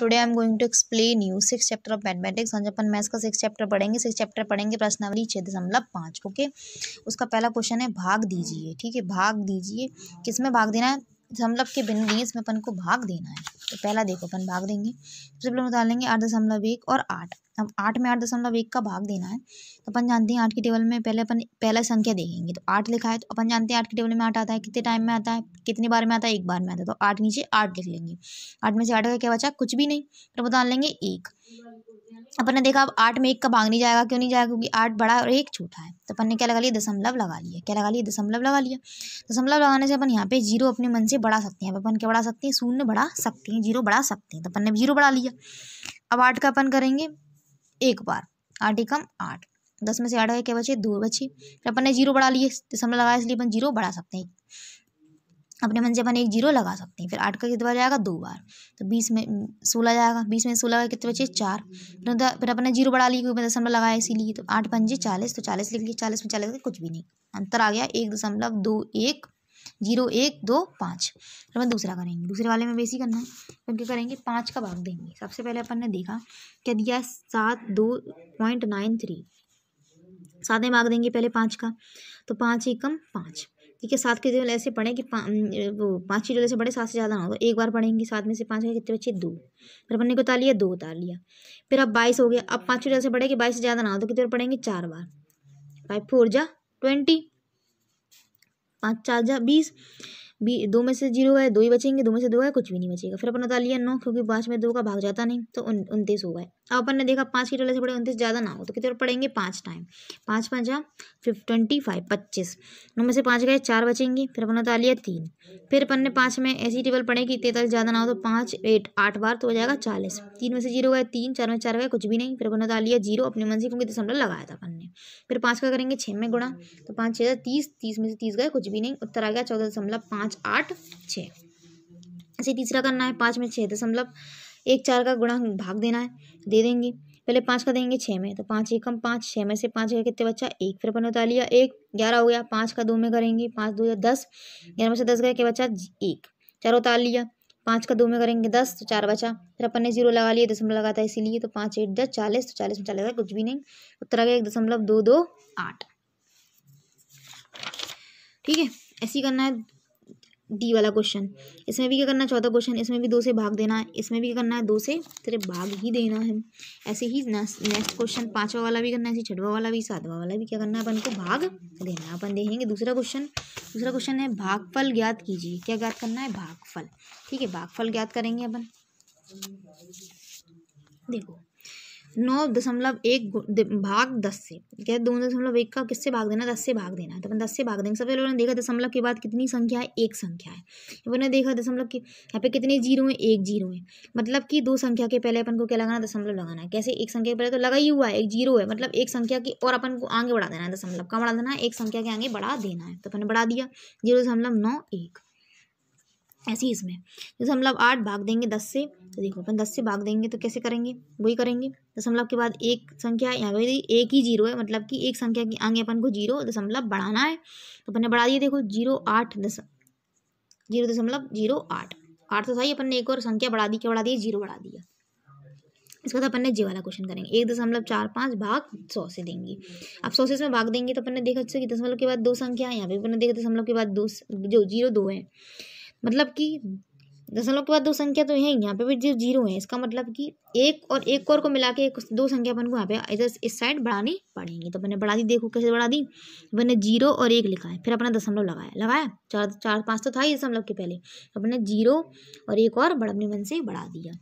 today I am going to explain you six chapter of mathematics आज अपन maths का six chapter पढ़ेंगे six chapter पढ़ेंगे प्रश्नावली छः दशमलव पाँच ओके उसका पहला क्वेश्चन है भाग दीजिए ठीक है भाग दीजिए किस में भाग देना है दशमलव के बिन दिए इसमें अपन को भाग देना है तो पहला देखो अपन भाग देंगे सबसे पहले उतार लेंगे आठ दशमलव एक और आठ अब आठ में आठ दशमलव एक का भाग देना है तो अपन जानते हैं आठ के टेबल में पहले अपन पहला संख्या देखेंगे तो आठ लिखा है तो अपन जानते हैं आठ के टेबल में आठ आता है कितने टाइम में आता है कितनी बार में आता है एक बार में आता है तो आठ नीचे आठ लिख लेंगे आठ में से आठ का क्या बचा कुछ भी नहीं तो बता लेंगे एक अपन ने देखा अब आठ में एक का भाग नहीं जाएगा क्यों नहीं जाएगा क्योंकि आठ बड़ा और एक छोटा है तो अपन ने क्या लगा लिया दशमलव लगा लिया क्या लगा लिया दशमलव लगा लिया दशमलव लगाने से अपन यहाँ पे जीरो अपने मन से बढ़ा सकते हैं अपन क्या बढ़ा सकते हैं शून्य बढ़ा सकते हैं जीरो बढ़ा सकते हैं तो अपन ने जीरो बढ़ा लिया अब आठ का अपन करेंगे एक बार आठ एकम आठ दस में से आठ क्या बचे दो बचे फिर अपन ने जीरो बढ़ा लिए दशमलव तो लगाया इसलिए अपन जीरो बढ़ा सकते हैं अपने मन से अपन एक जीरो लगा सकते हैं फिर आठ का कितने बार जाएगा दो बार तो बीस में सोलह जाएगा बीस में सोलह का कितने बचे चार फिर फिर अपन ने जीरो बढ़ा लिया क्योंकि दशमलव लगाया इसीलिए तो आठ पंजे चालीस तो चालीस लिख लिए चालीस में चालीस कुछ भी नहीं अंतर आ गया एक दशमलव दो एक जीरो एक दो पाँच फिर अपन दूसरा करेंगे दूसरे वाले में बेसी करना है फिर क्या करेंगे पाँच का भाग देंगे सबसे पहले अपन ने देखा क्या दिया सात दो पॉइंट नाइन थ्री सात में भाग देंगे पहले पाँच का तो पाँच एकम पाँच ठीक है सात के जो ऐसे पढ़ें कि वो पाँच ही जो ऐसे पढ़े सात से ज़्यादा ना हो तो एक बार पढ़ेंगे सात में से पाँच का कितने बच्चे दो फिर अपन ने उतार लिया दो उतार लिया फिर अब बाईस हो गया अब पाँच ही जो ऐसे पढ़े कि बाईस से ज़्यादा ना हो तो कितने पढ़ेंगे चार बार फाइव फोर जा ट्वेंटी पाँच चार जा बीस बी दो में से जीरो गए दो ही बचेंगे दो में से दो गए कुछ भी नहीं बचेगा फिर अपन बता लिया नौ क्योंकि पाँच में दो का भाग जाता नहीं तो उनतीस हो गए अब अपन ने देखा पाँच की टोले से पड़े उनतीस ज़्यादा ना हो तो कितने और पड़ेंगे पाँच टाइम पाँच पाँच जा फिफ ट्वेंटी फाइव पच्चीस नौ में से पाँच गए चार बचेंगे फिर अपन बता लिया तीन फिर अपन ने पाँच में ऐसी टेबल पड़ेगी तैतालीस ज़्यादा ना हो तो पाँच एट आठ बार तो हो जाएगा चालीस तीन में से जीरो गए तीन चार में चार गए कुछ भी नहीं फिर अपन बता लिया जीरो अपने मन से क्योंकि दशमलव लगाया था अपन ने फिर पाँच का करेंगे छः में गुणा तो पाँच छः तीस तीस में से तीस गए कुछ भी नहीं उत्तर आ गया चौदह दशमलव पाँच पाँच आठ छः ऐसे तीसरा करना है पाँच में छः दशमलव तो एक चार का गुणा भाग देना है दे देंगे पहले पाँच का देंगे छः में तो पाँच एक कम पाँच छः में से पाँच का कितने बच्चा एक फिर अपन बता लिया एक ग्यारह हो गया पाँच का दो में करेंगे पाँच दो या दस ग्यारह में से दस गए के बच्चा एक चार उतार लिया पाँच का दो में करेंगे दस तो चार बचा फिर अपन ने जीरो लगा लिया दशमलव लगा था इसीलिए तो पाँच एट दस चालीस तो चालीस में चालीस का कुछ भी नहीं उत्तर आ गया एक दशमलव दो दो आठ ठीक है ऐसे ही करना है डी वाला क्वेश्चन इसमें भी क्या करना है चौथा क्वेश्चन इसमें भी दो से भाग देना है इसमें भी क्या करना है दो से सिर्फ भाग ही देना है ऐसे ही नेक्स्ट क्वेश्चन पाँचवा वाला भी करना है ऐसे छठवा वाला भी सातवा वाला भी क्या करना है अपन को भाग देना है अपन देखेंगे दूसरा क्वेश्चन दूसरा क्वेश्चन है भागफल ज्ञात कीजिए क्या ज्ञात करना है भागफल ठीक है भागफल ज्ञात करेंगे अपन देखो नौ दशमलव एक भाग दस से क्या दो दशमलव एक का किससे भाग देना दस से भाग देना है तो अपन दस से भाग देंगे सबसे पहले देखा दशमलव के बाद कितनी संख्या है एक संख्या है अपने देखा दशमलव के यहाँ पे कितने जीरो हैं एक जीरो है मतलब कि दो संख्या के पहले अपन को क्या लगाना दशमलव लगाना है कैसे एक संख्या के पहले तो लगा ही हुआ है एक जीरो है मतलब एक संख्या की और अपन को आगे बढ़ा देना है दशमलव कहाँ बढ़ा देना है एक संख्या के आगे बढ़ा देना है तो अपने बढ़ा दिया जीरो दशमलव नौ एक ऐसे ही इसमें दशमलव आठ भाग देंगे दस से तो देखो अपन दस से भाग देंगे तो कैसे करेंगे वही करेंगे दशमलव के बाद एक संख्या यहाँ पर एक ही जीरो है मतलब कि एक संख्या के आगे अपन को जीरो दशमलव बढ़ाना है तो अपन ने बढ़ा दिया देखो जीरो आठ दस जीरो दशमलव जीरो आठ आठ तो सही अपन ने एक और संख्या बढ़ा दी क्या बढ़ा दी जीरो बढ़ा दिया इसके बाद अपन ने जे वाला क्वेश्चन करेंगे एक दशमलव चार पाँच भाग सौ से देंगे अब सौ से इसमें भाग देंगे तो अपन ने देखा कि दशमलव के बाद दो संख्या है यहाँ पे अपन ने देखा दशमलव के बाद दो जो जीरो दो है मतलब कि दशमलव के बाद दो संख्या तो है ही यहाँ पे भी जो जीरो है इसका मतलब कि एक और एक और को मिला के एक दो संख्या अपन को यहाँ पे इधर इस साइड बढ़ानी पड़ेंगी तो मैंने बढ़ा दी देखो कैसे बढ़ा दी मैंने जीरो और एक लिखा है फिर अपना दशमलव लगाया लगाया चार चार पाँच तो था ही दशमलव के पहले अपने जीरो और एक और बड़ा अपने मन से बढ़ा दिया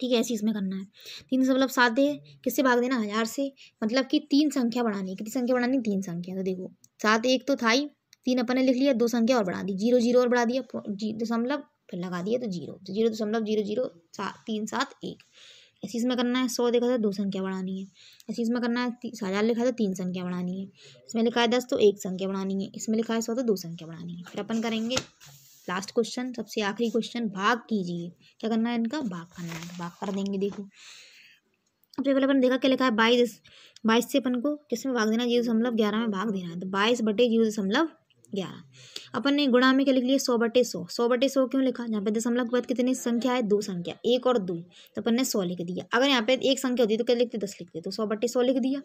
ठीक है ऐसे इसमें करना है तीन दशमलव सात है किससे भाग देना हज़ार से मतलब कि तीन संख्या बढ़ानी कितनी संख्या बढ़ानी तीन संख्या तो देखो सात एक तो था ही तीन अपन ने लिख लिया दो संख्या और बढ़ा दी जीरो जीरो और बढ़ा दिया दशमलव फिर लगा दिया तो जीरो तो जीरो दशमलव जीरो जीरो सात तीन सात एक ऐसी इसमें करना है सौ देखा था दो संख्या बढ़ानी है ऐसी इसमें करना है हजार लिखा था तीन संख्या बढ़ानी है इसमें लिखा है दस तो एक संख्या बढ़ानी है इसमें लिखा है सौ तो दो संख्या बढ़ानी है फिर अपन करेंगे लास्ट क्वेश्चन सबसे आखिरी क्वेश्चन भाग कीजिए क्या करना है इनका भाग करना है भाग कर देंगे देखो अब पहले अपन देखा क्या लिखा है बाईस बाईस से अपन को किस में भाग देना जीरो दशमलव ग्यारह में भाग देना है तो बाईस बटे जीरो दशमलव ग्यारह अपन ने गुणा में क्या लिख लिया सौ बटे सौ सौ बटे सौ क्यों लिखा यहाँ पे दशमलव के बाद कितनी संख्या है दो संख्या एक और दो तो अपन ने सौ लिख दिया अगर यहाँ पे एक संख्या होती तो क्या लिखते दस लिखते तो सौ बटे सौ लिख दिया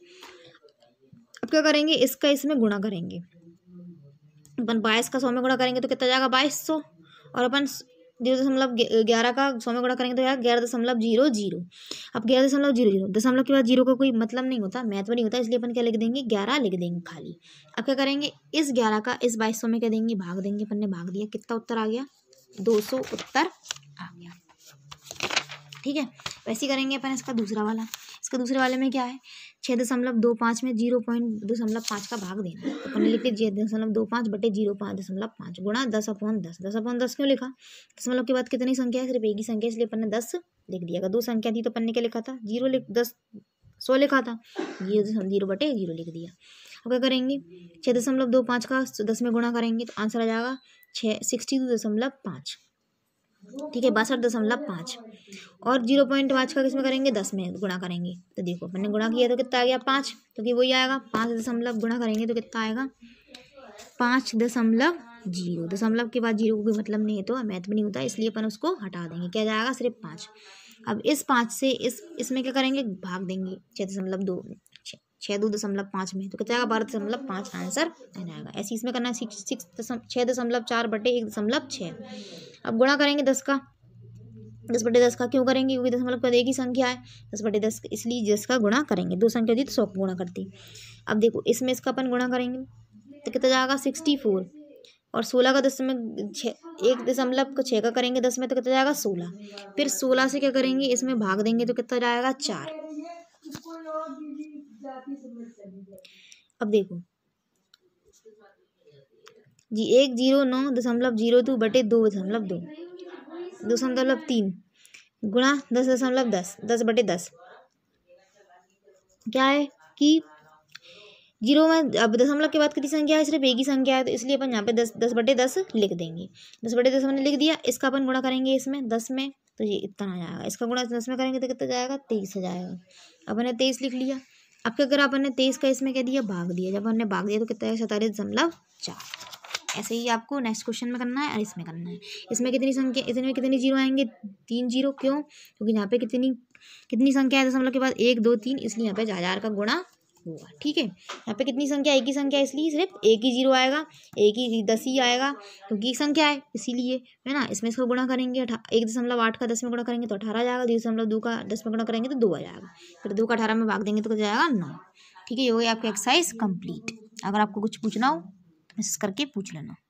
अब क्या करेंगे इसका इसमें गुणा करेंगे अपन बाईस का सौ में गुणा करेंगे तो कितना जाएगा बाईस सौ और अपन जीरो दशमलव ग्यारह का सौ में गुणा करेंगे तो यार ग्यारह दशमलव जीरो जीरो अब ग्यारह दशमलव जीरो जीरो दशमलव के बाद जीरो का को कोई मतलब नहीं होता महत्व नहीं होता इसलिए अपन क्या लिख देंगे ग्यारह लिख देंगे खाली अब क्या करेंगे इस ग्यारह का इस बाईस सौ में क्या देंगे भाग देंगे अपन ने भाग दिया कितना उत्तर आ गया दो सौ उत्तर आ गया ठीक है वैसे करेंगे अपन इसका दूसरा वाला इसका दूसरे वाले में क्या है छः दशमलव दो पाँच में जीरो पॉइंट दशमलव पाँच का भाग देना है तो अपन ने छः दशमलव दो पाँच बटे जीरो पाँच दशमलव पाँच गुणा दस अपॉन दस दस अपॉन दस क्यों लिखा दशमलव के बाद कितनी संख्या है सिर्फ एक ही संख्या इसलिए अपन ने दस लिख दिया अगर दो संख्या थी तो अपन ने क्या लिखा था जीरो लिख दस सौ लिखा था जीरो जीरो बटे जीरो लिख दिया अब क्या करेंगे छः दशमलव दो पाँच का दस में गुणा करेंगे तो आंसर आ जाएगा छः सिक्सटी टू दशमलव पाँच ठीक है बासठ दशमलव पाँच और जीरो पॉइंट पाँच का किसमें करेंगे दस में गुणा करेंगे तो देखो अपन ने गुणा किया तो कितना आ गया पाँच क्योंकि तो वही आएगा पाँच दशमलव गुणा करेंगे तो कितना आएगा पाँच दशमलव जीरो दशमलव के बाद जीरो को कोई मतलब नहीं है तो मैथ भी नहीं होता इसलिए अपन उसको हटा देंगे क्या जाएगा सिर्फ पाँच अब इस पाँच से इस इसमें क्या करेंगे भाग देंगे छः दशमलव दो छः दो दशमलव पाँच में तो कितना आएगा बारह दशमलव पाँच आंसर आएगा ऐसे इसमें करना है छः दशमलव चार बटे एक दशमलव छः अब गुणा करेंगे दस का दस बटे दस का क्यों करेंगे क्योंकि दस मतलब एक ही संख्या है दस बटे दस इसलिए दस का गुणा करेंगे दो संख्या होती तो सौ गुणा करती अब देखो इसमें इसका अपन गुणा करेंगे तो कितना जाएगा सिक्सटी फोर और सोलह का दस में छः एक दशमलव को छः का करेंगे दस में तो कितना जाएगा सोलह फिर सोलह से क्या करेंगे इसमें भाग देंगे तो कितना जाएगा चार अब देखो जी एक जीरो नौ दशमलव जीरो दो बटे दो दशमलव दो दशमलव तीन गुणा दस दशमलव दस दस बटे दस क्या है कि जीरो में अब दशमलव के बाद कितनी संख्या है सिर्फ एक ही संख्या है तो इसलिए अपन यहाँ पे दस दस बटे दस लिख देंगे दस बटे दस हमने लिख दिया इसका अपन गुणा करेंगे इसमें दस में तो ये इतना आ जाएगा इसका गुणा दस में करेंगे तो कितना जाएगा तेईस आ जाएगा अपन ने तेईस लिख लिया अब क्या करा अपन ने तेईस का इसमें क्या दिया भाग दिया जब हमने भाग दिया तो कितना है सैंतालीस दशमलव चार ऐसे ही आपको नेक्स्ट क्वेश्चन में करना है और इसमें करना है इसमें कितनी संख्या इसमें कितनी जीरो आएंगे तीन जीरो क्यों क्योंकि यहाँ पे कितनी कितनी संख्या है दशमलव मतलब के बाद एक दो तीन इसलिए यहाँ पे हज़ार का गुणा होगा ठीक है यहाँ पे कितनी संख्या एक ही संख्या इसलिए सिर्फ एक ही जीरो आएगा एक ही दस ही आएगा क्योंकि संख्या है इसीलिए है ना इसमें इसको गुणा करेंगे एक दशमलव आठ का दस में गुणा करेंगे तो अठारह जाएगा दो दशमलव दो का दस में गुणा करेंगे तो दो आ जाएगा फिर दो का अठारह में भाग देंगे तो जाएगा नौ ठीक है ये हो गया आपकी एक्सरसाइज कंप्लीट अगर आपको कुछ पूछना हो इस करके पूछ लेना